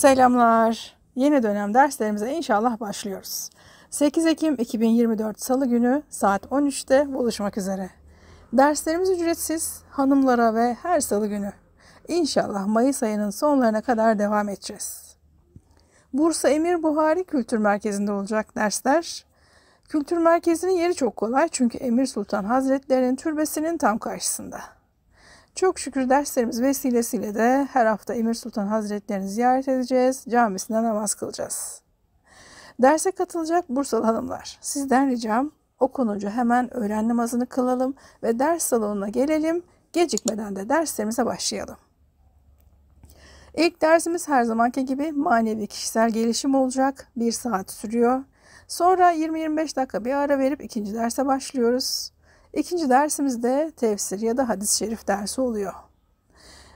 Selamlar. Yeni dönem derslerimize inşallah başlıyoruz. 8 Ekim 2024 Salı günü saat 13'te buluşmak üzere. Derslerimiz ücretsiz hanımlara ve her salı günü. İnşallah Mayıs ayının sonlarına kadar devam edeceğiz. Bursa Emir Buhari Kültür Merkezi'nde olacak dersler. Kültür merkezinin yeri çok kolay çünkü Emir Sultan Hazretleri'nin türbesinin tam karşısında. Çok şükür derslerimiz vesilesiyle de her hafta Emir Sultan Hazretlerini ziyaret edeceğiz, camisinde namaz kılacağız. Derse katılacak Bursalı hanımlar, sizden ricam okunucu hemen öğlen namazını kılalım ve ders salonuna gelelim, gecikmeden de derslerimize başlayalım. İlk dersimiz her zamanki gibi manevi kişisel gelişim olacak. Bir saat sürüyor. Sonra 20-25 dakika bir ara verip ikinci derse başlıyoruz. İkinci dersimizde tefsir ya da hadis-i şerif dersi oluyor.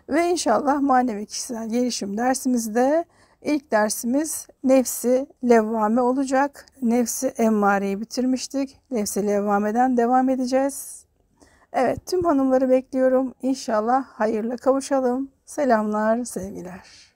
Ve inşallah manevi kişisel gelişim dersimizde ilk dersimiz nefsi levvame olacak. Nefsi emmareyi bitirmiştik. Nefsi levvameden devam edeceğiz. Evet tüm hanımları bekliyorum. İnşallah hayırla kavuşalım. Selamlar, sevgiler.